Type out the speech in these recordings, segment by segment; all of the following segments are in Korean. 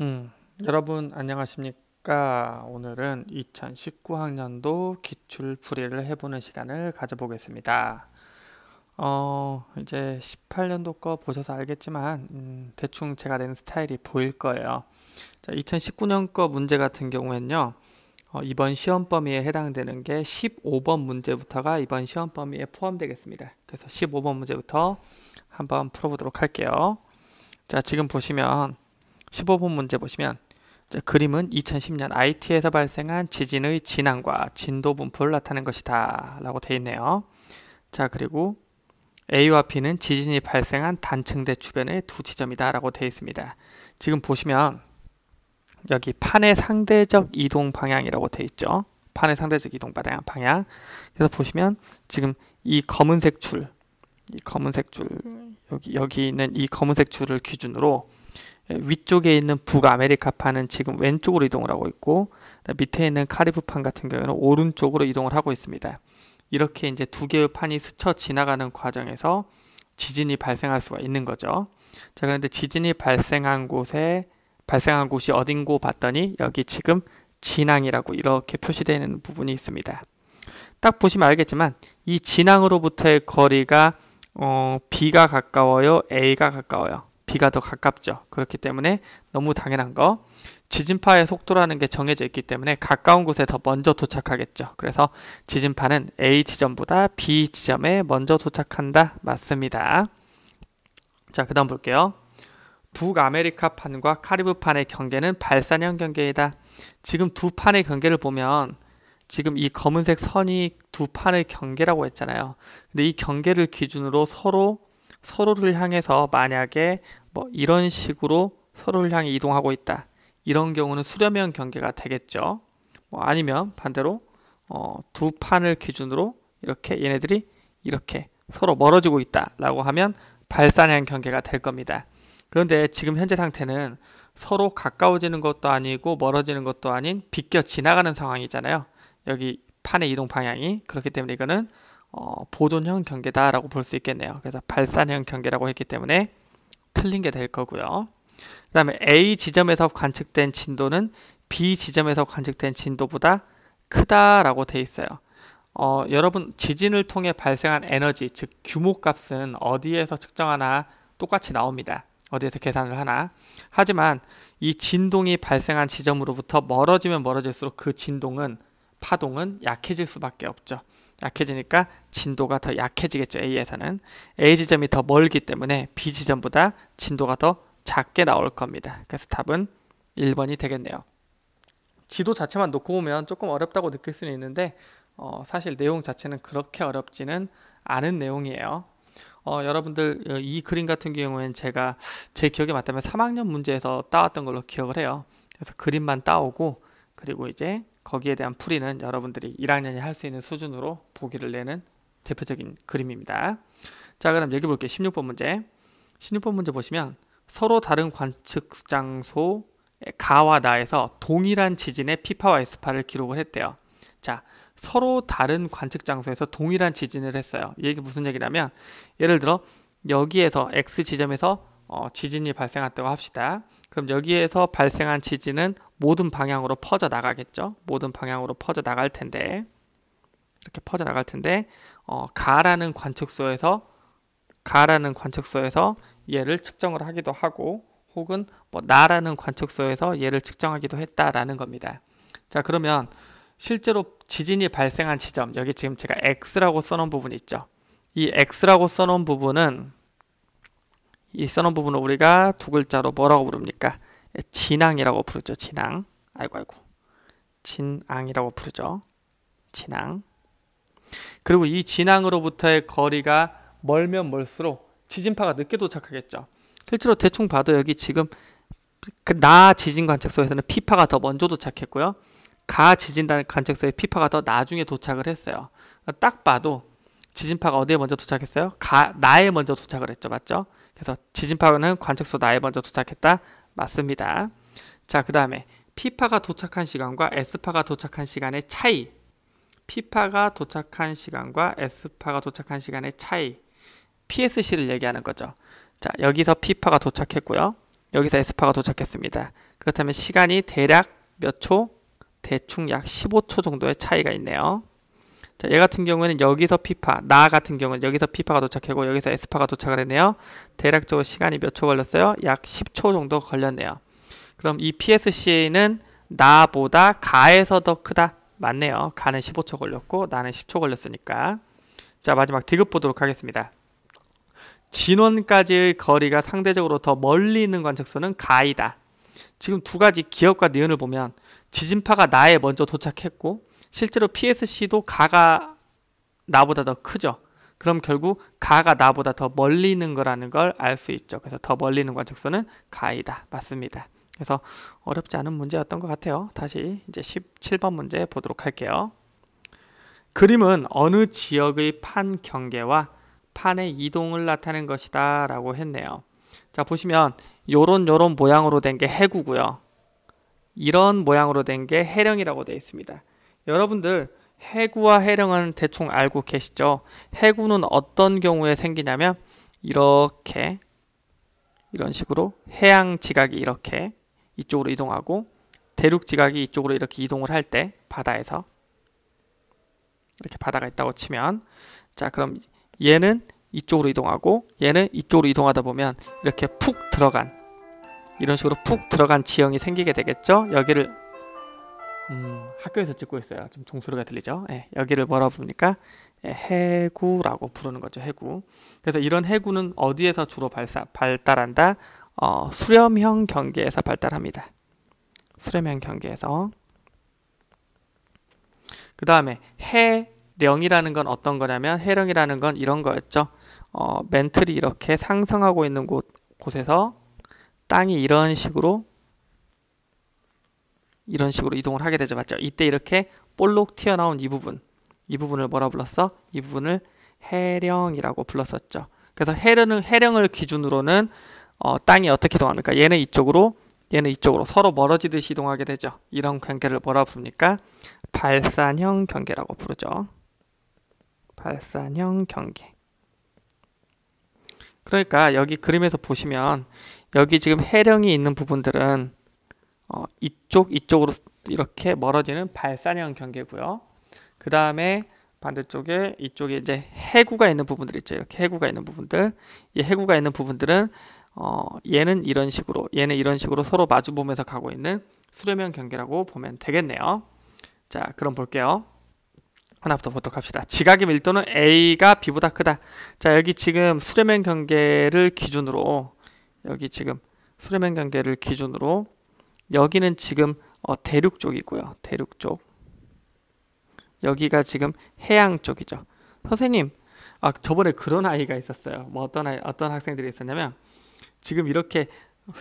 음, 여러분 안녕하십니까? 오늘은 2019학년도 기출풀이를 해보는 시간을 가져보겠습니다. 어, 이제 18년도 거 보셔서 알겠지만 음, 대충 제가 낸 스타일이 보일 거예요. 자, 2019년 거 문제 같은 경우에는요. 어, 이번 시험 범위에 해당되는 게 15번 문제부터가 이번 시험 범위에 포함되겠습니다. 그래서 15번 문제부터 한번 풀어보도록 할게요. 자, 지금 보시면 15번 문제 보시면 그림은 2010년 IT에서 발생한 지진의 진앙과 진도 분포를 나타낸 것이다 라고 되어 있네요. 자 그리고 A와 B는 지진이 발생한 단층대 주변의 두 지점이다 라고 되어 있습니다. 지금 보시면 여기 판의 상대적 이동 방향이라고 되어 있죠. 판의 상대적 이동 방향. 그래서 보시면 지금 이 검은색 줄, 이 검은색 줄 음. 여기 여기 있는 이 검은색 줄을 기준으로 위쪽에 있는 북아메리카판은 지금 왼쪽으로 이동을 하고 있고 밑에 있는 카리브판 같은 경우에는 오른쪽으로 이동을 하고 있습니다. 이렇게 이제 두 개의 판이 스쳐 지나가는 과정에서 지진이 발생할 수가 있는 거죠. 자, 그런데 지진이 발생한 곳에 발생한 곳이 어딘고 봤더니 여기 지금 진앙이라고 이렇게 표시되는 부분이 있습니다. 딱 보시면 알겠지만 이 진앙으로부터의 거리가 어, B가 가까워요, A가 가까워요. B가 더 가깝죠. 그렇기 때문에 너무 당연한 거 지진파의 속도라는 게 정해져 있기 때문에 가까운 곳에 더 먼저 도착하겠죠. 그래서 지진파는 A 지점보다 B 지점에 먼저 도착한다. 맞습니다. 자, 그 다음 볼게요. 북아메리카판과 카리브판의 경계는 발산형 경계이다. 지금 두 판의 경계를 보면 지금 이 검은색 선이 두 판의 경계라고 했잖아요. 근데 이 경계를 기준으로 서로 서로를 향해서 만약에 뭐 이런 식으로 서로를 향해 이동하고 있다. 이런 경우는 수렴형 경계가 되겠죠. 뭐 아니면 반대로 어, 두 판을 기준으로 이렇게 얘네들이 이렇게 서로 멀어지고 있다라고 하면 발산형 경계가 될 겁니다. 그런데 지금 현재 상태는 서로 가까워지는 것도 아니고 멀어지는 것도 아닌 비껴 지나가는 상황이잖아요. 여기 판의 이동 방향이 그렇기 때문에 이거는 어, 보존형 경계다라고 볼 수 있겠네요. 그래서 발산형 경계라고 했기 때문에 틀린 게 될 거고요. 그 다음에 A 지점에서 관측된 진도는 B 지점에서 관측된 진도보다 크다라고 돼 있어요. 어, 여러분 지진을 통해 발생한 에너지 즉 규모값은 어디에서 측정하나 똑같이 나옵니다. 어디에서 계산을 하나. 하지만 이 진동이 발생한 지점으로부터 멀어지면 멀어질수록 그 진동은 파동은 약해질 수밖에 없죠. 약해지니까 진도가 더 약해지겠죠. A에서는 A 지점이 더 멀기 때문에 B 지점보다 진도가 더 작게 나올 겁니다. 그래서 답은 1번이 되겠네요. 지도 자체만 놓고 보면 조금 어렵다고 느낄 수는 있는데 어, 사실 내용 자체는 그렇게 어렵지는 않은 내용이에요. 어, 여러분들 어, 이 그림 같은 경우에는 제가 제 기억에 맞다면 3학년 문제에서 따왔던 걸로 기억을 해요. 그래서 그림만 따오고 그리고 이제 거기에 대한 풀이는 여러분들이 1학년이 할 수 있는 수준으로 보기를 내는 대표적인 그림입니다. 자 그럼 여기 볼게요. 16번 문제 16번 문제 보시면 서로 다른 관측 장소 가와 나에서 동일한 지진의 피파와 에스파를 기록을 했대요. 자, 서로 다른 관측 장소에서 동일한 지진을 했어요. 이게 무슨 얘기냐면 예를 들어 여기에서 x 지점에서 어, 지진이 발생했다고 합시다. 그럼 여기에서 발생한 지진은 모든 방향으로 퍼져 나가겠죠. 모든 방향으로 퍼져 나갈 텐데 이렇게 퍼져 나갈 텐데 어, 가라는 관측소에서 가라는 관측소에서 얘를 측정을 하기도 하고 혹은 뭐 나라는 관측소에서 얘를 측정하기도 했다라는 겁니다. 자 그러면 실제로 지진이 발생한 지점 여기 지금 제가 x라고 써놓은 부분 있죠. 이 x라고 써놓은 부분은 이 써놓은 부분을 우리가 두 글자로 뭐라고 부릅니까? 진앙이라고 부르죠. 진앙. 아이고 아이고. 진앙이라고 부르죠. 진앙. 그리고 이 진앙으로부터의 거리가 멀면 멀수록 지진파가 늦게 도착하겠죠. 실제로 대충 봐도 여기 지금 그 나 지진 관측소에서는 피파가 더 먼저 도착했고요. 가 지진 관측소에 피파가 더 나중에 도착을 했어요. 딱 봐도 지진파가 어디에 먼저 도착했어요? 가 나에 먼저 도착을 했죠. 맞죠? 그래서 지진파는 관측소 나에 먼저 도착했다. 맞습니다. 자, 그 다음에 피파가 도착한 시간과 에스파가 도착한 시간의 차이. 피파가 도착한 시간과 에스파가 도착한 시간의 차이. PSC를 얘기하는 거죠. 자, 여기서 피파가 도착했고요. 여기서 에스파가 도착했습니다. 그렇다면 시간이 대략 몇 초? 대충 약 15초 정도의 차이가 있네요. 자, 얘 같은 경우에는 여기서 피파, 나 같은 경우는 여기서 피파가 도착하고 여기서 에스파가 도착을 했네요. 대략적으로 시간이 몇 초 걸렸어요? 약 10초 정도 걸렸네요. 그럼 이 PSCA는 나보다 가에서 더 크다. 맞네요. 가는 15초 걸렸고 나는 10초 걸렸으니까. 자, 마지막 디귿 보도록 하겠습니다. 진원까지의 거리가 상대적으로 더 멀리 있는 관측소는 가이다. 지금 두 가지 기억과 니은을 보면 지진파가 나에 먼저 도착했고 실제로 PSC도 가가 나보다 더 크죠. 그럼 결국 가가 나보다 더 멀리 있는 거라는 걸 알 수 있죠. 그래서 더 멀리 있는 관측선은 가이다. 맞습니다. 그래서 어렵지 않은 문제였던 것 같아요. 다시 이제 17번 문제 보도록 할게요. 그림은 어느 지역의 판 경계와 판의 이동을 나타낸 것이다 라고 했네요. 자 보시면 요런 요런 모양으로 된 게 해구고요. 이런 모양으로 된 게 해령이라고 되어 있습니다. 여러분들 해구와 해령은 대충 알고 계시죠? 해구는 어떤 경우에 생기냐면 이렇게 이런 식으로 해양 지각이 이렇게 이쪽으로 이동하고 대륙 지각이 이쪽으로 이렇게 이동을 할 때 바다에서 이렇게 바다가 있다고 치면 자 그럼 얘는 이쪽으로 이동하고 얘는 이쪽으로 이동하다 보면 이렇게 푹 들어간 이런 식으로 푹 들어간 지형이 생기게 되겠죠 여기를 음, 학교에서 찍고 있어요. 좀 종소리가 들리죠? 예, 여기를 뭐라 부르니까 예, 해구라고 부르는 거죠. 해구. 그래서 이런 해구는 어디에서 주로 발사, 발달한다? 어, 수렴형 경계에서 발달합니다. 수렴형 경계에서. 그 다음에 해령이라는 건 어떤 거냐면 해령이라는 건 이런 거였죠. 어, 멘틀이 이렇게 상승하고 있는 곳, 곳에서 땅이 이런 식으로 이런 식으로 이동을 하게 되죠. 맞죠? 이때 이렇게 볼록 튀어나온 이 부분 이 부분을 뭐라 불렀어? 이 부분을 해령이라고 불렀었죠. 그래서 해령을, 해령을 기준으로는 어, 땅이 어떻게 이동합니까? 얘는 이쪽으로 얘는 이쪽으로 서로 멀어지듯이 이동하게 되죠. 이런 경계를 뭐라 부릅니까? 발산형 경계라고 부르죠. 발산형 경계. 그러니까 여기 그림에서 보시면 여기 지금 해령이 있는 부분들은 어, 이쪽 이쪽으로 이렇게 멀어지는 발산형 경계고요. 그 다음에 반대쪽에 이쪽에 이제 해구가 있는 부분들 있죠. 이렇게 해구가 있는 부분들. 이 해구가 있는 부분들은 어, 얘는 이런 식으로, 얘는 이런 식으로 서로 마주 보면서 가고 있는 수렴형 경계라고 보면 되겠네요. 자, 그럼 볼게요. 하나부터 보도록 합시다. 지각의 밀도는 A가 B보다 크다. 자, 여기 지금 수렴형 경계를 기준으로 여기 지금 수렴형 경계를 기준으로 여기는 지금 어, 대륙 쪽이고요. 대륙 쪽. 여기가 지금 해양 쪽이죠. 선생님, 아, 저번에 그런 아이가 있었어요. 뭐 어떤 아이, 어떤 학생들이 있었냐면 지금 이렇게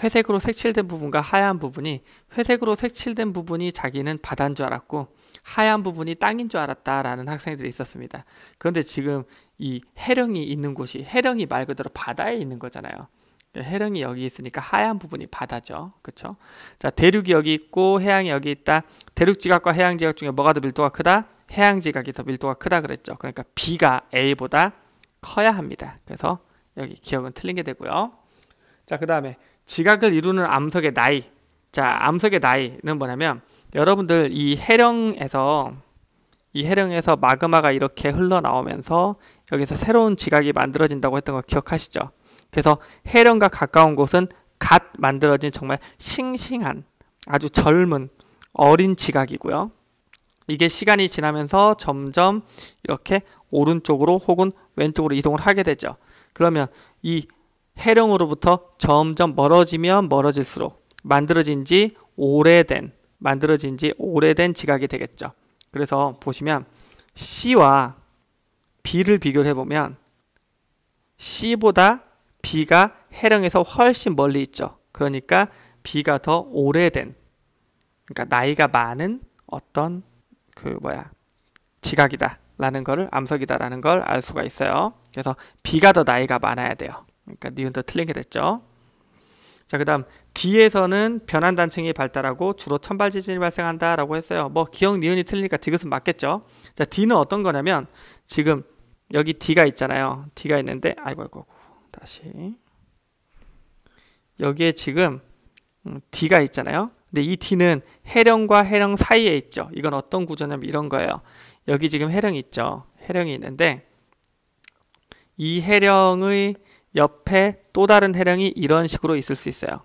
회색으로 색칠된 부분과 하얀 부분이 회색으로 색칠된 부분이 자기는 바다인 줄 알았고 하얀 부분이 땅인 줄 알았다라는 학생들이 있었습니다. 그런데 지금 이 해령이 있는 곳이 해령이 말 그대로 바다에 있는 거잖아요. 네, 해령이 여기 있으니까 하얀 부분이 바다죠. 그렇죠? 자, 대륙이 여기 있고 해양이 여기 있다. 대륙 지각과 해양 지각 중에 뭐가 더 밀도가 크다? 해양 지각이 더 밀도가 크다 그랬죠. 그러니까 B가 A보다 커야 합니다. 그래서 여기 기억은 틀린 게 되고요. 자, 그다음에 지각을 이루는 암석의 나이. 자, 암석의 나이는 뭐냐면 여러분들 이 해령에서 이 해령에서 마그마가 이렇게 흘러나오면서 여기서 새로운 지각이 만들어진다고 했던 거 기억하시죠? 그래서 해령과 가까운 곳은 갓 만들어진 정말 싱싱한 아주 젊은 어린 지각이고요. 이게 시간이 지나면서 점점 이렇게 오른쪽으로 혹은 왼쪽으로 이동을 하게 되죠. 그러면 이 해령으로부터 점점 멀어지면 멀어질수록 만들어진 지 오래된 만들어진 지 오래된 지각이 되겠죠. 그래서 보시면 C와 B를 비교를 해보면 C보다 B가 해령에서 훨씬 멀리 있죠. 그러니까 B가 더 오래된 그러니까 나이가 많은 어떤 그 뭐야 지각이다 라는 거를 암석이다 라는 걸 알 수가 있어요. 그래서 B가 더 나이가 많아야 돼요. 그러니까 니은도 틀린 게 됐죠. 자, 그 다음 D에서는 변환 단층이 발달하고 주로 천발 지진이 발생한다 라고 했어요. 뭐 기억 니은이 틀리니까 디귿은 맞겠죠. 자, D는 어떤 거냐면 지금 여기 D가 있잖아요. D가 있는데 아이고 아이고 다시 여기에 지금 음, D가 있잖아요. 근데 이 D는 해령과 해령 사이에 있죠. 이건 어떤 구조냐면 이런 거예요. 여기 지금 해령이 있죠. 해령이 있는데 이 해령의 옆에 또 다른 해령이 이런 식으로 있을 수 있어요.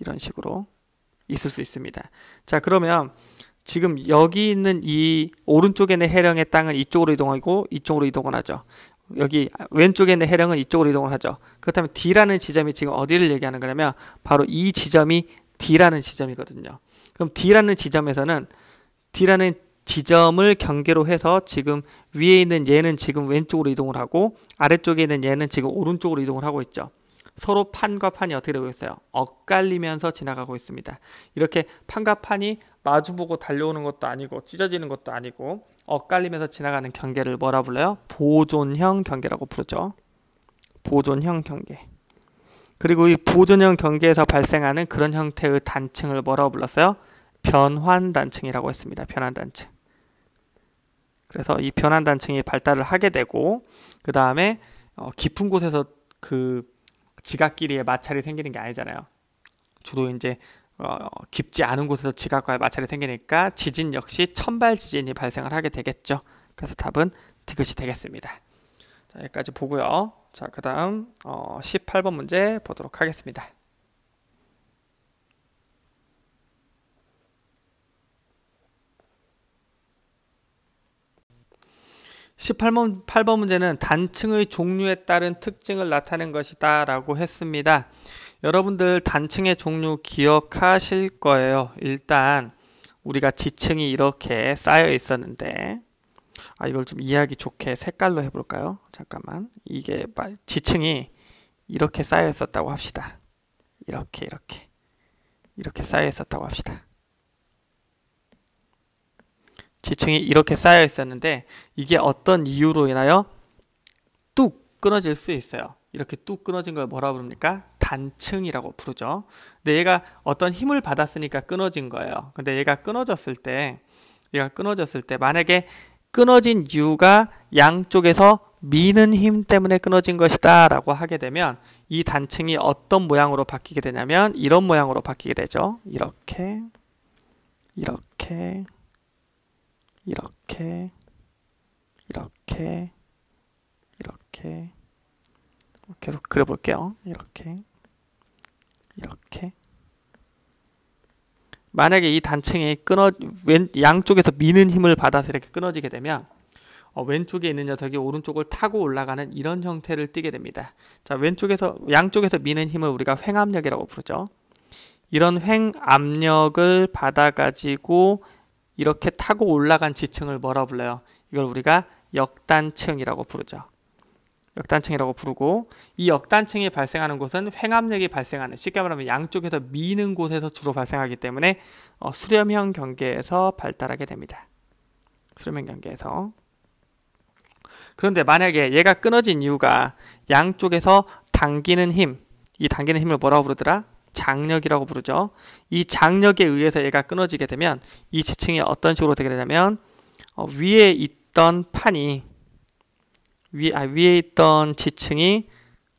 이런 식으로 있을 수 있습니다. 자 그러면 지금 여기 있는 이 오른쪽에 있는 해령의 땅은 이쪽으로 이동하고 이쪽으로 이동을 하죠. 여기 왼쪽에 있는 해령은 이쪽으로 이동을 하죠. 그렇다면 D라는 지점이 지금 어디를 얘기하는 거냐면 바로 이 지점이 D라는 지점이거든요. 그럼 D라는 지점에서는 D라는 지점을 경계로 해서 지금 위에 있는 얘는 지금 왼쪽으로 이동을 하고 아래쪽에 있는 얘는 지금 오른쪽으로 이동을 하고 있죠. 서로 판과 판이 어떻게 되고 있어요? 엇갈리면서 지나가고 있습니다. 이렇게 판과 판이 마주보고 달려오는 것도 아니고 찢어지는 것도 아니고 엇갈리면서 지나가는 경계를 뭐라 불러요? 보존형 경계라고 부르죠. 보존형 경계. 그리고 이 보존형 경계에서 발생하는 그런 형태의 단층을 뭐라고 불렀어요? 변환 단층이라고 했습니다. 변환 단층. 그래서 이 변환 단층이 발달을 하게 되고 그 다음에 어, 깊은 곳에서 그 지각끼리의 마찰이 생기는 게 아니잖아요. 주로 이제 어, 깊지 않은 곳에서 지각과 마찰이 생기니까 지진 역시 천발 지진이 발생을 하게 되겠죠. 그래서 답은 디귿이 되겠습니다. 자, 여기까지 보고요. 자, 그 다음 어, 18번 문제 보도록 하겠습니다. 18번, 8번 문제는 단층의 종류에 따른 특징을 나타낸 것이다 라고 했습니다. 여러분들 단층의 종류 기억하실 거예요. 일단 우리가 지층이 이렇게 쌓여 있었는데 아 이걸 좀 이해하기 좋게 색깔로 해볼까요? 잠깐만 이게 지층이 이렇게 쌓여 있었다고 합시다. 이렇게 이렇게 이렇게 쌓여 있었다고 합시다. 지층이 이렇게 쌓여 있었는데 이게 어떤 이유로 인하여 뚝 끊어질 수 있어요. 이렇게 뚝 끊어진 걸 뭐라 부릅니까? 단층이라고 부르죠. 근데 얘가 어떤 힘을 받았으니까 끊어진 거예요. 근데 얘가 끊어졌을 때 얘가 끊어졌을 때 만약에 끊어진 이유가 양쪽에서 미는 힘 때문에 끊어진 것이다 라고 하게 되면 이 단층이 어떤 모양으로 바뀌게 되냐면 이런 모양으로 바뀌게 되죠. 이렇게 이렇게 이렇게 이렇게 이렇게 계속 그려볼게요. 이렇게 이렇게 만약에 이 단층이 끊어 왼 양쪽에서 미는 힘을 받아서 이렇게 끊어지게 되면 어, 왼쪽에 있는 녀석이 오른쪽을 타고 올라가는 이런 형태를 띠게 됩니다. 자 왼쪽에서 양쪽에서 미는 힘을 우리가 횡압력이라고 부르죠. 이런 횡압력을 받아가지고 이렇게 타고 올라간 지층을 뭐라 불러요? 이걸 우리가 역단층이라고 부르죠. 역단층이라고 부르고 이 역단층이 발생하는 곳은 횡압력이 발생하는 쉽게 말하면 양쪽에서 미는 곳에서 주로 발생하기 때문에 어, 수렴형 경계에서 발달하게 됩니다. 수렴형 경계에서 그런데 만약에 얘가 끊어진 이유가 양쪽에서 당기는 힘, 이 당기는 힘을 뭐라고 부르더라? 장력이라고 부르죠. 이 장력에 의해서 얘가 끊어지게 되면 이 지층이 어떤 식으로 되게 되냐면 어, 위에 있던 판이 위, 아, 위에 있던 지층이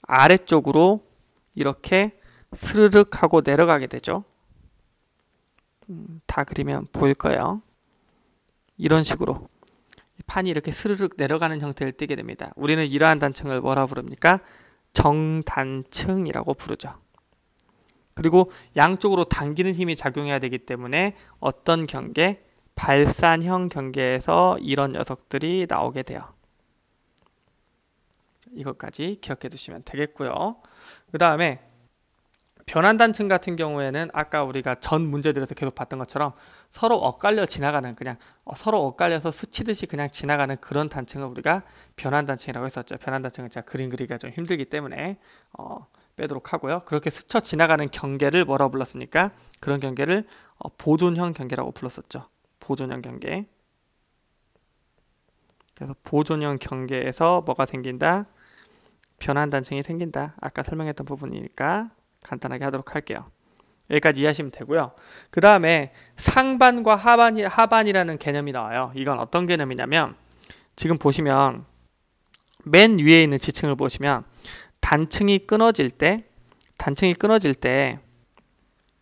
아래쪽으로 이렇게 스르륵 하고 내려가게 되죠. 음, 다 그리면 보일 거예요. 이런 식으로 판이 이렇게 스르륵 내려가는 형태를 띠게 됩니다. 우리는 이러한 단층을 뭐라 부릅니까? 정단층이라고 부르죠. 그리고 양쪽으로 당기는 힘이 작용해야 되기 때문에 어떤 경계? 발산형 경계에서 이런 녀석들이 나오게 돼요. 이것까지 기억해 두시면 되겠고요. 그 다음에 변환단층 같은 경우에는 아까 우리가 전 문제들에서 계속 봤던 것처럼 서로 엇갈려 지나가는 그냥 어, 서로 엇갈려서 스치듯이 그냥 지나가는 그런 단층을 우리가 변환단층이라고 했었죠. 변환단층은 제가 그림 그리기가 좀 힘들기 때문에 어, 빼도록 하고요. 그렇게 스쳐 지나가는 경계를 뭐라고 불렀습니까? 그런 경계를 어, 보존형 경계라고 불렀었죠. 보존형 경계. 그래서 보존형 경계에서 뭐가 생긴다? 변환 단층이 생긴다. 아까 설명했던 부분이니까 간단하게 하도록 할게요. 여기까지 이해하시면 되고요. 그 다음에 상반과 하반이, 하반이라는 개념이 나와요. 이건 어떤 개념이냐면 지금 보시면 맨 위에 있는 지층을 보시면 단층이 끊어질 때 단층이 끊어질 때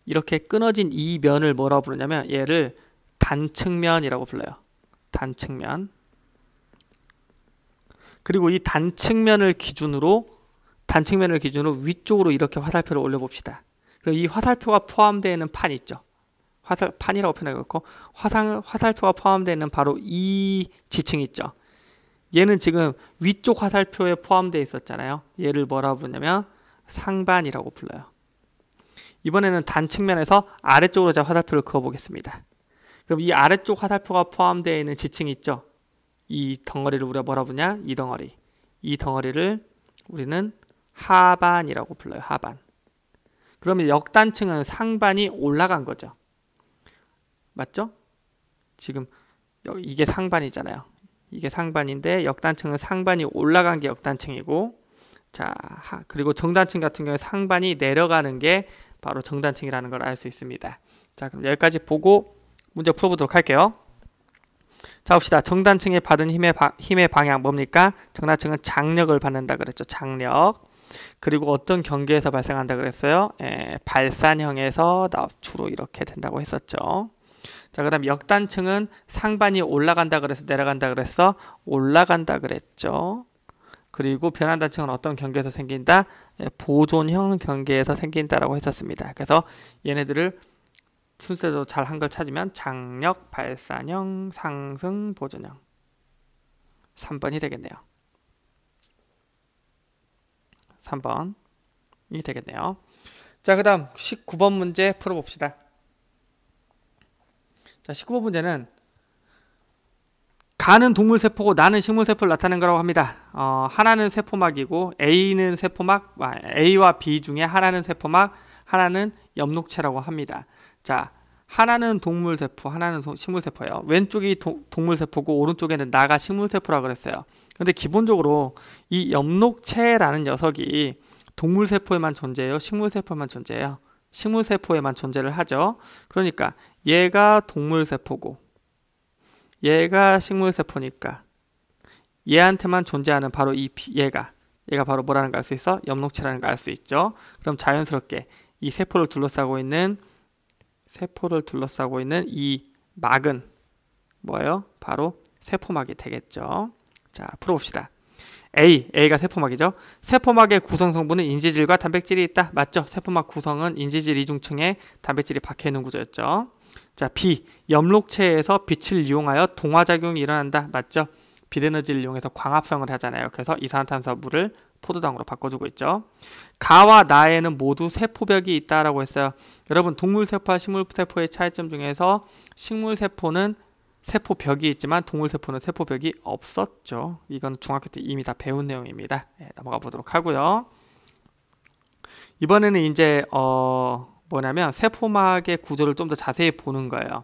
이렇게 끊어진 이 면을 뭐라고 부르냐면 얘를 단층면이라고 불러요. 단층면. 그리고 이 단층면을 기준으로 단층면을 기준으로 위쪽으로 이렇게 화살표를 올려봅시다. 그리이 화살표가 포함되어 있는 판 있죠. 화살 판이라고 표현하고 화상 화살표가 포함되는 바로 이 지층 있죠. 얘는 지금 위쪽 화살표에 포함되어 있었잖아요. 얘를 뭐라 고 부르냐면 상반이라고 불러요. 이번에는 단 측면에서 아래쪽으로 제 화살표를 그어보겠습니다. 그럼 이 아래쪽 화살표가 포함되어 있는 지층이 있죠. 이 덩어리를 우리가 뭐라 고 부르냐? 이 덩어리. 이 덩어리를 우리는 하반이라고 불러요. 하반. 그러면 역단층은 상반이 올라간 거죠. 맞죠? 지금 이게 상반이잖아요. 이게 상반인데 역단층은 상반이 올라간 게 역단층이고 자 그리고 정단층 같은 경우에 상반이 내려가는 게 바로 정단층이라는 걸 알 수 있습니다. 자 그럼 여기까지 보고 문제 풀어보도록 할게요. 자 봅시다. 정단층이 받은 힘의, 바, 힘의 방향 뭡니까? 정단층은 장력을 받는다 그랬죠. 장력. 그리고 어떤 경계에서 발생한다 그랬어요? 에, 예, 발산형에서 주로 이렇게 된다고 했었죠. 자, 그다음 역단층은 상반이 올라간다 그래서 내려간다 그랬어. 올라간다 그랬죠. 그리고 변환단층은 어떤 경계에서 생긴다? 예, 보존형 경계에서 생긴다라고 했었습니다. 그래서 얘네들을 순서대로 잘 한 걸 찾으면 장력, 발산형, 상승, 보존형 3번이 되겠네요. 3번이 되겠네요. 자, 그 다음 19번 문제 풀어봅시다. 자, 19번 문제는 가는 동물 세포고 나는 식물 세포를 나타낸 거라고 합니다. 어, 하나는 세포막이고 A는 세포막, 아, A와 B 중에 하나는 세포막, 하나는 엽록체라고 합니다. 자, 하나는 동물 세포, 하나는 식물 세포예요. 왼쪽이 도, 동물 세포고 오른쪽에는 나가 식물 세포라 그랬어요. 근데 기본적으로 이 엽록체라는 녀석이 동물 세포에만 존재해요, 식물 세포에만 존재해요. 식물세포에만 존재를 하죠. 그러니까 얘가 동물세포고 얘가 식물세포니까 얘한테만 존재하는 바로 이 얘가 얘가 바로 뭐라는 걸 알 수 있어? 엽록체라는 걸 알 수 있죠. 그럼 자연스럽게 이 세포를 둘러싸고 있는 세포를 둘러싸고 있는 이 막은 뭐예요? 바로 세포막이 되겠죠. 자, 풀어봅시다. A, A가 세포막이죠. 세포막의 구성 성분은 인지질과 단백질이 있다. 맞죠? 세포막 구성은 인지질 이중층에 단백질이 박혀 있는 구조였죠. 자, B, 염록체에서 빛을 이용하여 동화작용이 일어난다. 맞죠? 비데너지를 이용해서 광합성을 하잖아요. 그래서 이산화탄소물을 포도당으로 바꿔주고 있죠. 가와 나에는 모두 세포벽이 있다라고 했어요. 여러분 동물세포와 식물세포의 차이점 중에서 식물세포는 세포벽이 있지만 동물세포는 세포벽이 없었죠. 이건 중학교 때 이미 다 배운 내용입니다. 네, 넘어가 보도록 하고요. 이번에는 이제 어 뭐냐면 세포막의 구조를 좀 더 자세히 보는 거예요.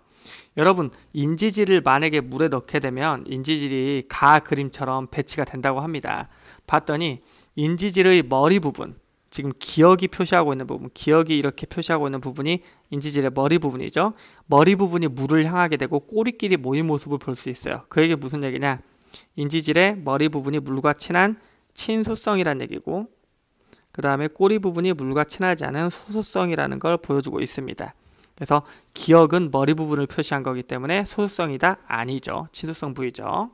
여러분 인지질을 만약에 물에 넣게 되면 인지질이 가 그림처럼 배치가 된다고 합니다. 봤더니 인지질의 머리 부분 지금 기억이 표시하고 있는 부분, 기억이 이렇게 표시하고 있는 부분이 인지질의 머리 부분이죠. 머리 부분이 물을 향하게 되고 꼬리끼리 모인 모습을 볼 수 있어요. 그 얘기 무슨 얘기냐? 인지질의 머리 부분이 물과 친한 친수성이란 얘기고 그 다음에 꼬리 부분이 물과 친하지 않은 소수성이라는 걸 보여주고 있습니다. 그래서 기억은 머리 부분을 표시한 거기 때문에 소수성이다? 아니죠. 친수성 부위죠.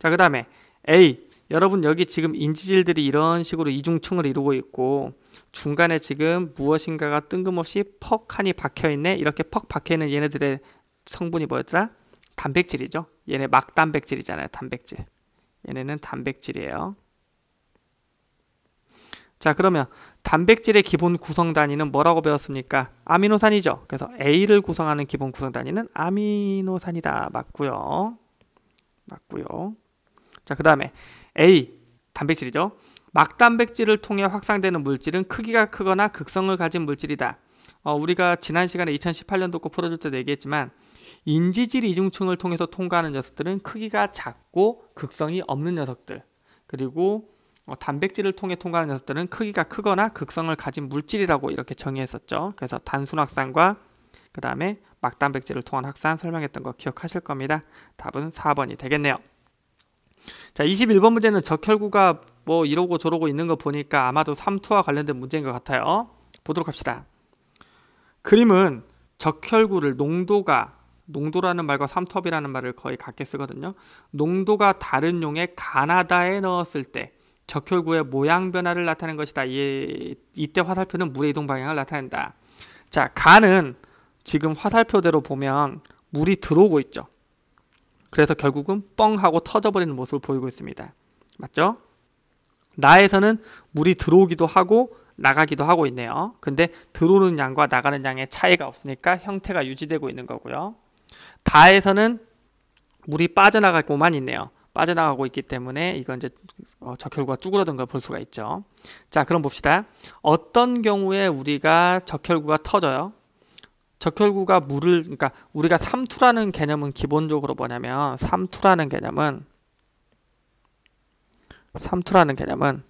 자, 그 다음에 A. 여러분 여기 지금 인지질들이 이런 식으로 이중층을 이루고 있고 중간에 지금 무엇인가가 뜬금없이 퍽하니 박혀있네 이렇게 퍽 박혀있는 얘네들의 성분이 뭐였더라? 단백질이죠 얘네 막단백질이잖아요 단백질 얘네는 단백질이에요 자 그러면 단백질의 기본 구성 단위는 뭐라고 배웠습니까? 아미노산이죠 그래서 A를 구성하는 기본 구성 단위는 아미노산이다 맞고요 맞고요 자그 다음에 A. 단백질이죠. 막단백질을 통해 확산되는 물질은 크기가 크거나 극성을 가진 물질이다. 어, 우리가 지난 시간에 2018년도 꼭 풀어줄 때도 얘기했지만 인지질 이중층을 통해서 통과하는 녀석들은 크기가 작고 극성이 없는 녀석들 그리고 어, 단백질을 통해 통과하는 녀석들은 크기가 크거나 극성을 가진 물질이라고 이렇게 정의했었죠. 그래서 단순 확산과 그 다음에 막단백질을 통한 확산 설명했던 거 기억하실 겁니다. 답은 4번이 되겠네요. 자, 21번 문제는 적혈구가 뭐 이러고 저러고 있는 거 보니까 아마도 삼투와 관련된 문제인 것 같아요. 보도록 합시다. 그림은 적혈구를 농도가 농도라는 말과 삼투압이라는 말을 거의 같게 쓰거든요. 농도가 다른 용의 가나다에 넣었을 때 적혈구의 모양 변화를 나타낸 것이다. 이, 이때 화살표는 물의 이동 방향을 나타낸다. 자, 간은 지금 화살표대로 보면 물이 들어오고 있죠. 그래서 결국은 뻥 하고 터져버리는 모습을 보이고 있습니다. 맞죠? 나에서는 물이 들어오기도 하고 나가기도 하고 있네요. 근데 들어오는 양과 나가는 양의 차이가 없으니까 형태가 유지되고 있는 거고요. 다에서는 물이 빠져나가고만 있네요. 빠져나가고 있기 때문에 이건 이제 적혈구가 어, 쭈그러든 걸 볼 수가 있죠. 자, 그럼 봅시다. 어떤 경우에 우리가 적혈구가 터져요? 적혈구가 물을 그러니까 우리가 삼투라는 개념은 기본적으로 뭐냐면 삼투라는 개념은 삼투라는 개념은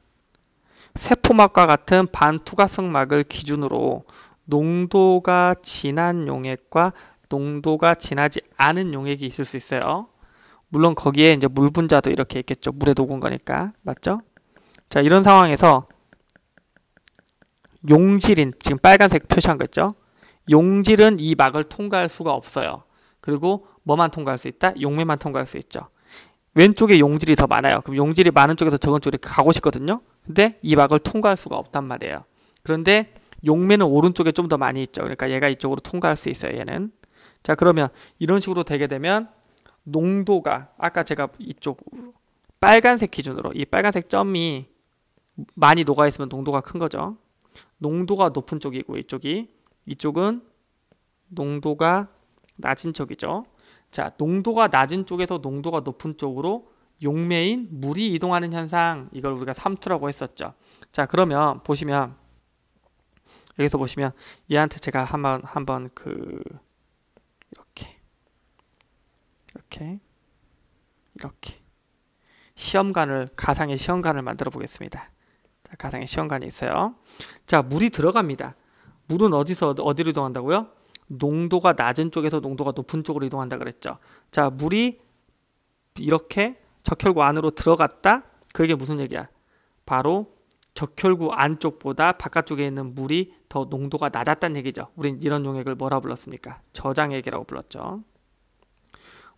세포막과 같은 반투과성막을 기준으로 농도가 진한 용액과 농도가 진하지 않은 용액이 있을 수 있어요. 물론 거기에 이제 물 분자도 이렇게 있겠죠. 물에 녹은 거니까. 맞죠? 자, 이런 상황에서 용질인 지금 빨간색 표시한 거 있죠? 용질은 이 막을 통과할 수가 없어요. 그리고 뭐만 통과할 수 있다? 용매만 통과할 수 있죠. 왼쪽에 용질이 더 많아요. 그럼 용질이 많은 쪽에서 적은 쪽으로 가고 싶거든요. 근데 이 막을 통과할 수가 없단 말이에요. 그런데 용매는 오른쪽에 좀 더 많이 있죠. 그러니까 얘가 이쪽으로 통과할 수 있어요. 얘는. 자 그러면 이런 식으로 되게 되면 농도가 아까 제가 이쪽 빨간색 기준으로 이 빨간색 점이 많이 녹아 있으면 농도가 큰 거죠. 농도가 높은 쪽이고 이쪽이 이쪽은 농도가 낮은 쪽이죠. 자, 농도가 낮은 쪽에서 농도가 높은 쪽으로 용매인 물이 이동하는 현상 이걸 우리가 삼투라고 했었죠. 자, 그러면 보시면 여기서 보시면 얘한테 제가 한번 한번 그 이렇게 이렇게 이렇게 시험관을 가상의 시험관을 만들어 보겠습니다. 가상의 시험관이 있어요. 자, 물이 들어갑니다. 물은 어디서 어디로 이동한다고요? 농도가 낮은 쪽에서 농도가 높은 쪽으로 이동한다 그랬죠. 자, 물이 이렇게 적혈구 안으로 들어갔다. 그게 무슨 얘기야? 바로 적혈구 안쪽보다 바깥쪽에 있는 물이 더 농도가 낮았다는 얘기죠. 우린 이런 용액을 뭐라 불렀습니까? 저장액이라고 불렀죠.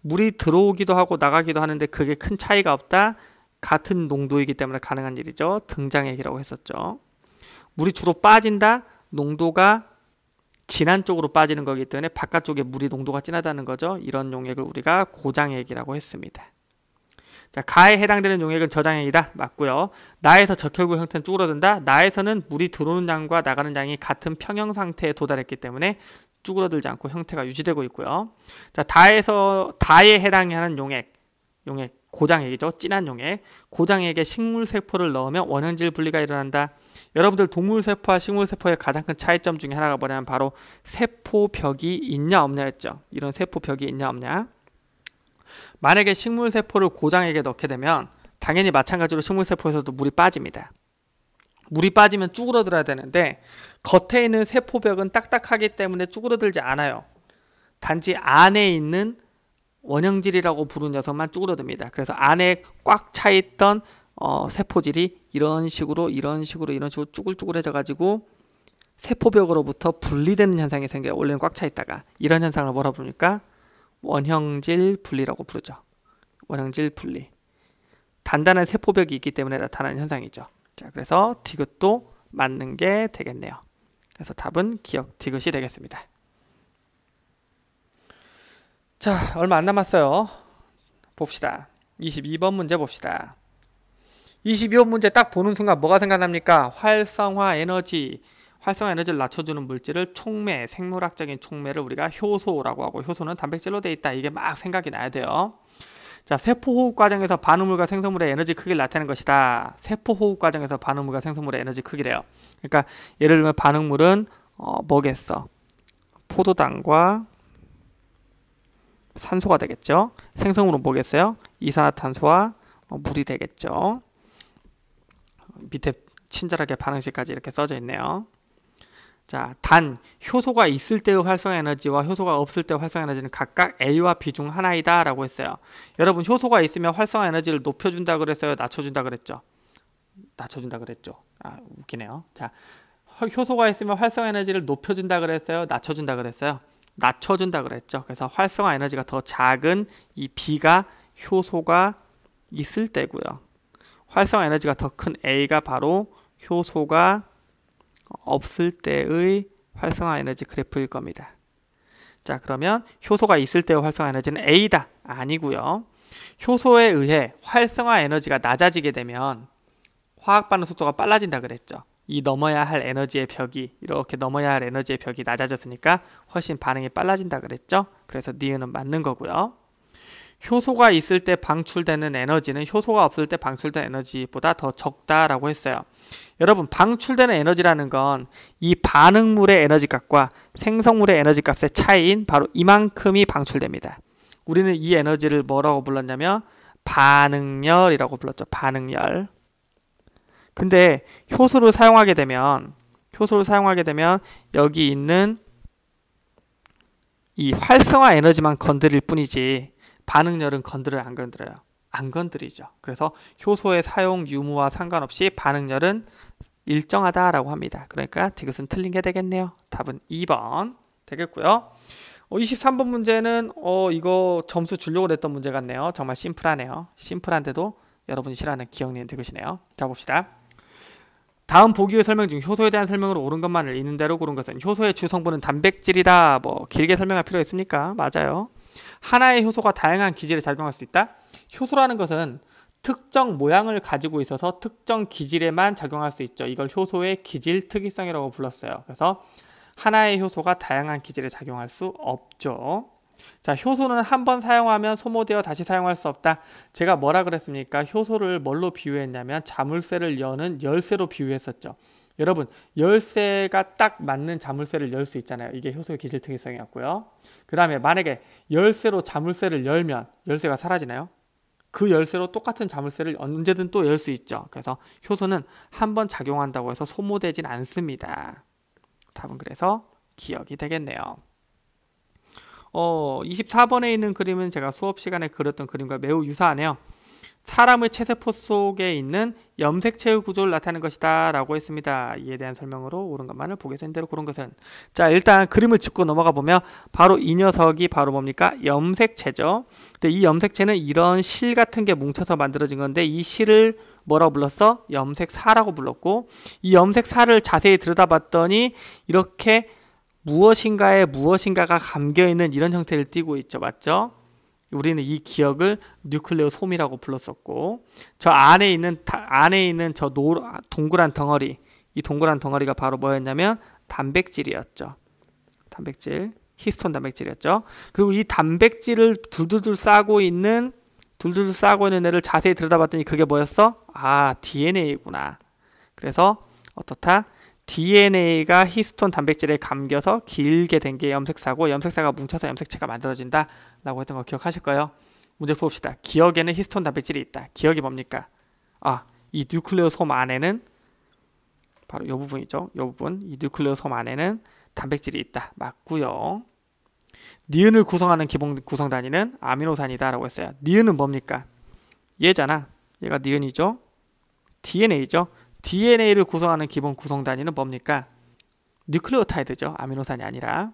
물이 들어오기도 하고 나가기도 하는데 그게 큰 차이가 없다. 같은 농도이기 때문에 가능한 일이죠. 등장액이라고 했었죠. 물이 주로 빠진다. 농도가 진한 쪽으로 빠지는 거기 때문에 바깥쪽에 물이 농도가 진하다는 거죠. 이런 용액을 우리가 고장액이라고 했습니다. 자, 가에 해당되는 용액은 저장액이다. 맞고요. 나에서 적혈구 형태는 쭈그러든다. 나에서는 물이 들어오는 양과 나가는 양이 같은 평형 상태에 도달했기 때문에 쭈그러들지 않고 형태가 유지되고 있고요. 자, 다에서 다에 해당하는 용액, 용액 고장액이죠. 진한 용액. 고장액에 식물 세포를 넣으면 원형질 분리가 일어난다. 여러분들 동물 세포와 식물 세포의 가장 큰 차이점 중에 하나가 뭐냐면 바로 세포 벽이 있냐 없냐였죠. 이런 세포 벽이 있냐 없냐. 만약에 식물 세포를 고장에게 넣게 되면 당연히 마찬가지로 식물 세포에서도 물이 빠집니다. 물이 빠지면 쭈그러들어야 되는데 겉에 있는 세포벽은 딱딱하기 때문에 쭈그러들지 않아요. 단지 안에 있는 원형질이라고 부르는 녀석만 쭈그러듭니다. 그래서 안에 꽉 차 있던 어, 세포질이 이런 식으로 이런 식으로 이런 식으로 쭈글쭈글해져 가지고 세포벽으로부터 분리되는 현상이 생겨요. 원래는 꽉 차 있다가 이런 현상을 뭐라 부릅니까? 원형질 분리라고 부르죠. 원형질 분리. 단단한 세포벽이 있기 때문에 나타나는 현상이죠. 자, 그래서 디귿도 맞는 게 되겠네요. 그래서 답은 기억 디귿이 되겠습니다. 자, 얼마 안 남았어요. 봅시다. 22번 문제 봅시다. 22호 문제 딱 보는 순간 뭐가 생각납니까? 활성화 에너지. 활성화 에너지를 낮춰주는 물질을 촉매, 생물학적인 촉매를 우리가 효소라고 하고 효소는 단백질로 돼 있다. 이게 막 생각이 나야 돼요. 자, 세포호흡 과정에서 반응물과 생성물의 에너지 크기를 나타낸 것이다. 세포호흡 과정에서 반응물과 생성물의 에너지 크기래요. 그러니까 예를 들면 반응물은 어, 뭐겠어? 포도당과 산소가 되겠죠. 생성물은 뭐겠어요? 이산화탄소와 물이 되겠죠. 밑에 친절하게 반응식까지 이렇게 써져 있네요. 자, 단 효소가 있을 때의 활성 에너지와 효소가 없을 때의 활성 에너지는 각각 A와 B 중 하나이다라고 했어요. 여러분 효소가 있으면 활성 에너지를 높여준다 그랬어요, 낮춰준다 그랬죠. 낮춰준다 그랬죠. 아 웃기네요. 자, 효소가 있으면 활성 에너지를 높여준다 그랬어요, 낮춰준다 그랬어요. 낮춰준다 그랬죠. 그래서 활성화 에너지가 더 작은 이 B가 효소가 있을 때고요. 활성 에너지가 더 큰 A가 바로 효소가 없을 때의 활성화 에너지 그래프일 겁니다. 자 그러면 효소가 있을 때의 활성화 에너지는 A다 아니고요. 효소에 의해 활성화 에너지가 낮아지게 되면 화학 반응 속도가 빨라진다 그랬죠. 이 넘어야 할 에너지의 벽이 이렇게 넘어야 할 에너지의 벽이 낮아졌으니까 훨씬 반응이 빨라진다 그랬죠. 그래서 니은은 맞는 거고요. 효소가 있을 때 방출되는 에너지는 효소가 없을 때 방출된 에너지보다 더 적다라고 했어요. 여러분 방출되는 에너지라는 건 이 반응물의 에너지값과 생성물의 에너지값의 차이인 바로 이만큼이 방출됩니다. 우리는 이 에너지를 뭐라고 불렀냐면 반응열이라고 불렀죠. 반응열. 근데 효소를 사용하게 되면 효소를 사용하게 되면 여기 있는 이 활성화 에너지만 건드릴 뿐이지 반응열은 건드려안 건드려요? 안 건드리죠. 그래서 효소의 사용 유무와 상관없이 반응열은 일정하다라고 합니다. 그러니까 디귿은 틀린 게 되겠네요. 답은 2번 되겠고요. 어, 23번 문제는 어 이거 점수 주려고 냈던 문제 같네요. 정말 심플하네요. 심플한데도 여러분이 싫어하는 기억니은 디귿이네요. 자 봅시다. 다음 보기의 설명 중 효소에 대한 설명으로 옳은 것만을 있는 대로 고른 것은 효소의 주 성분은 단백질이다. 뭐 길게 설명할 필요 있습니까? 맞아요. 하나의 효소가 다양한 기질에 작용할 수 있다? 효소라는 것은 특정 모양을 가지고 있어서 특정 기질에만 작용할 수 있죠. 이걸 효소의 기질 특이성이라고 불렀어요. 그래서 하나의 효소가 다양한 기질에 작용할 수 없죠. 자, 효소는 한 번 사용하면 소모되어 다시 사용할 수 없다. 제가 뭐라 그랬습니까? 효소를 뭘로 비유했냐면 자물쇠를 여는 열쇠로 비유했었죠. 여러분 열쇠가 딱 맞는 자물쇠를 열 수 있잖아요. 이게 효소의 기질 특이성이었고요. 그 다음에 만약에 열쇠로 자물쇠를 열면 열쇠가 사라지나요? 그 열쇠로 똑같은 자물쇠를 언제든 또 열 수 있죠. 그래서 효소는 한 번 작용한다고 해서 소모되진 않습니다. 답은 그래서 기억이 되겠네요. 어, 24번에 있는 그림은 제가 수업 시간에 그렸던 그림과 매우 유사하네요. 사람의 체세포 속에 있는 염색체의 구조를 나타낸 것이다 라고 했습니다. 이에 대한 설명으로 옳은 것만을 보겠습니다. 대로 고른 것은 자 일단 그림을 짚고 넘어가 보면 바로 이 녀석이 바로 뭡니까? 염색체죠. 근데 이 염색체는 이런 실 같은 게 뭉쳐서 만들어진 건데 이 실을 뭐라고 불렀어? 염색사라고 불렀고 이 염색사를 자세히 들여다봤더니 이렇게 무엇인가에 무엇인가가 감겨있는 이런 형태를 띠고 있죠. 맞죠? 우리는 이 기억을 뉴클레오솜이라고 불렀었고 저 안에 있는 안에 있는 저 노, 동그란 덩어리 이 동그란 덩어리가 바로 뭐였냐면 단백질이었죠. 단백질, 히스톤 단백질이었죠. 그리고 이 단백질을 두둘둘 싸고 있는 둘둘 싸고 있는 애를 자세히 들여다봤더니 그게 뭐였어? 아, DNA구나. 그래서 어떻다? DNA가 히스톤 단백질에 감겨서 길게 된 게 염색사고 염색사가 뭉쳐서 염색체가 만들어진다 라고 했던 거 기억하실 거예요 문제 봅시다 기억에는 히스톤 단백질이 있다 기억이 뭡니까 아이 뉴클레오솜 안에는 바로 요 부분이죠 요 부분 이 뉴클레오솜 안에는 단백질이 있다 맞고요 니은을 구성하는 기본 구성 단위는 아미노산이다 라고 했어요 니은은 뭡니까 얘잖아 얘가 니은이죠 DNA죠 DNA를 구성하는 기본 구성 단위는 뭡니까? 뉴클레오타이드죠. 아미노산이 아니라.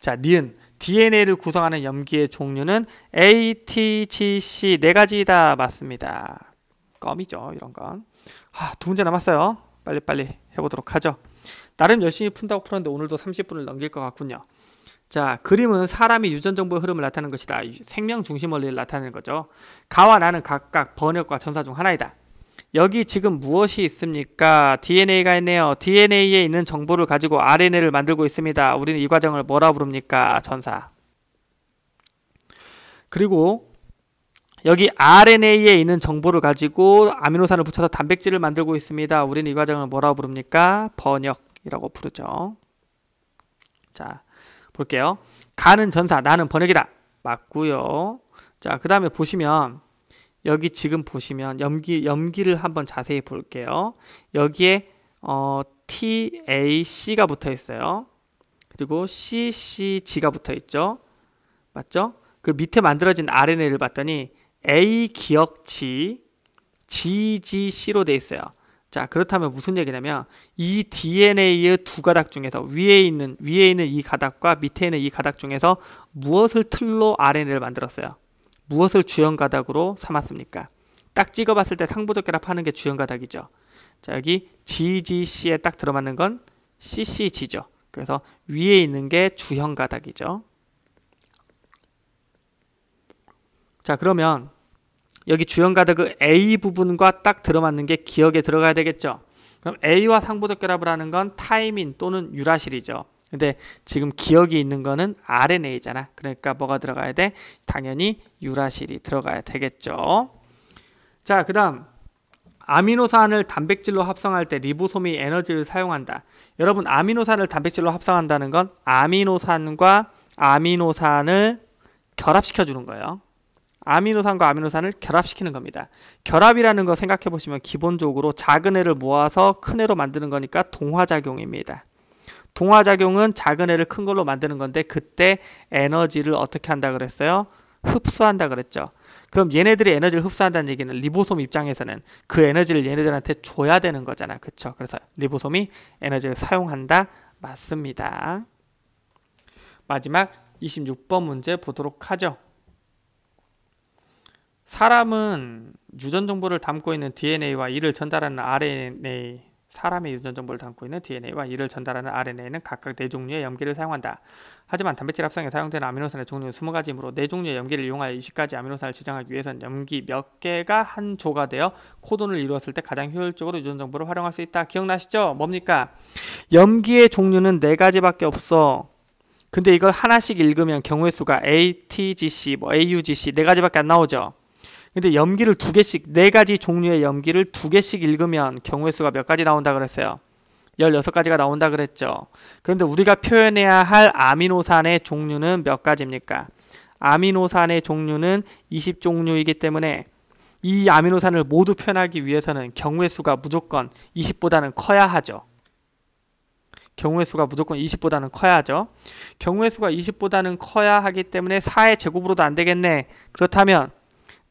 자, 니은 DNA를 구성하는 염기의 종류는 ATGC 네 가지다 맞습니다. 껌이죠, 이런 건. 아, 두 문제 남았어요. 빨리빨리 해보도록 하죠. 나름 열심히 푼다고 풀었는데 오늘도 30분을 넘길 것 같군요. 자, 그림은 사람이 유전 정보의 흐름을 나타내는 것이다. 생명 중심 원리를 나타내는 거죠. 가와 나는 각각 번역과 전사 중 하나이다. 여기 지금 무엇이 있습니까? DNA가 있네요. DNA에 있는 정보를 가지고 RNA를 만들고 있습니다. 우리는 이 과정을 뭐라 부릅니까? 전사. 그리고 여기 RNA에 있는 정보를 가지고 아미노산을 붙여서 단백질을 만들고 있습니다. 우리는 이 과정을 뭐라 부릅니까? 번역이라고 부르죠. 자, 볼게요. 가는 전사, 나는 번역이다. 맞고요. 자, 그 다음에 보시면 여기 지금 보시면 염기 염기를 한번 자세히 볼게요. 여기에 어, TAC가 붙어 있어요. 그리고 CCG가 붙어 있죠. 맞죠? 그 밑에 만들어진 RNA를 봤더니 A 기억 지 GGC로 되어 있어요. 자, 그렇다면 무슨 얘기냐면 이 DNA의 두 가닥 중에서 위에 있는 위에 있는 이 가닥과 밑에 있는 이 가닥 중에서 무엇을 틀로 RNA를 만들었어요? 무엇을 주연 가닥으로 삼았습니까? 딱 찍어봤을 때 상부적 결합하는 게 주연 가닥이죠. 자 여기 GGC에 딱 들어맞는 건 CCG죠. 그래서 위에 있는 게 주형 가닥이죠. 자 그러면 여기 주형 가닥의 A 부분과 딱 들어맞는 게 기억에 들어가야 되겠죠. 그럼 A와 상부적 결합을 하는 건타이밍 또는 유라실이죠. 근데 지금 기억이 있는 거는 RNA잖아. 그러니까 뭐가 들어가야 돼? 당연히 유라실이 들어가야 되겠죠. 자, 그다음 아미노산을 단백질로 합성할 때 리보솜이 에너지를 사용한다. 여러분 아미노산을 단백질로 합성한다는 건 아미노산과 아미노산을 결합시켜 주는 거예요. 아미노산과 아미노산을 결합시키는 겁니다. 결합이라는 거 생각해 보시면 기본적으로 작은 애를 모아서 큰 애로 만드는 거니까 동화작용입니다. 동화작용은 작은 애를 큰 걸로 만드는 건데 그때 에너지를 어떻게 한다 그랬어요? 흡수한다 그랬죠. 그럼 얘네들이 에너지를 흡수한다는 얘기는 리보솜 입장에서는 그 에너지를 얘네들한테 줘야 되는 거잖아. 그쵸? 그래서 리보솜이 에너지를 사용한다. 맞습니다. 마지막 26번 문제 보도록 하죠. 사람은 유전 정보를 담고 있는 DNA와 이를 전달하는 RNA 사람의 유전 정보를 담고 있는 DNA와 이를 전달하는 RNA는 각각 네 종류의 염기를 사용한다. 하지만 단백질 합성에 사용되는 아미노산의 종류는 20가지이므로 네 종류의 염기를 이용하여 20가지 아미노산을 저장하기 위해선 염기 몇 개가 한 조가 되어 코돈을 이루었을 때 가장 효율적으로 유전 정보를 활용할 수 있다. 기억나시죠? 뭡니까? 염기의 종류는 네 가지밖에 없어. 근데 이걸 하나씩 읽으면 경우의 수가 ATGC, 뭐 AUGC 네 가지밖에 안 나오죠. 근데 염기를 두 개씩 네 가지 종류의 염기를 두 개씩 읽으면 경우의 수가 몇 가지 나온다 그랬어요. 16가지가 나온다 그랬죠. 그런데 우리가 표현해야 할 아미노산의 종류는 몇 가지입니까? 아미노산의 종류는 20종류이기 때문에 이 아미노산을 모두 표현하기 위해서는 경우의 수가 무조건 20보다는 커야 하죠. 경우의 수가 무조건 20보다는 커야 하죠. 경우의 수가 20보다는 커야 하기 때문에 4의 제곱으로도 안 되겠네. 그렇다면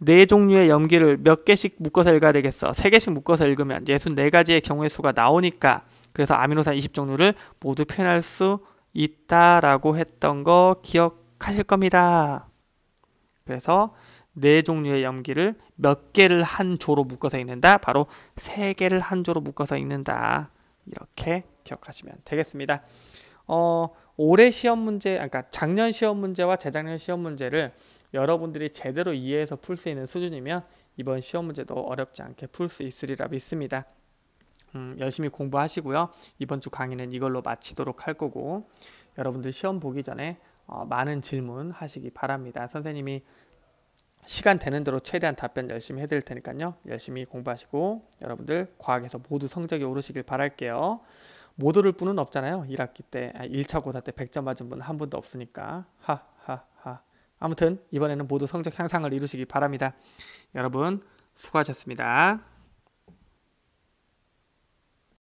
네 종류의 염기를 몇 개씩 묶어서 읽어야 되겠어. 세 개씩 묶어서 읽으면 64가지의 경우의 수가 나오니까 그래서 아미노산 20종류를 모두 표현할 수 있다라고 했던 거 기억하실 겁니다. 그래서 네 종류의 염기를 몇 개를 한 조로 묶어서 읽는다. 바로 세 개를 한 조로 묶어서 읽는다. 이렇게 기억하시면 되겠습니다. 어, 올해 시험 문제, 아, 그러니까 작년 시험 문제와 재작년 시험 문제를 여러분들이 제대로 이해해서 풀 수 있는 수준이면 이번 시험 문제도 어렵지 않게 풀 수 있으리라 믿습니다. 음, 열심히 공부하시고요. 이번 주 강의는 이걸로 마치도록 할 거고 여러분들 시험 보기 전에 어, 많은 질문 하시기 바랍니다. 선생님이 시간 되는 대로 최대한 답변 열심히 해드릴 테니까요. 열심히 공부하시고 여러분들 과학에서 모두 성적이 오르시길 바랄게요. 못 오를 분은 없잖아요. 1학기 때 1차 아, 고사 때 100점 맞은 분 한 분도 없으니까. 하하하. 아무튼 이번에는 모두 성적 향상을 이루시기 바랍니다. 여러분 수고하셨습니다.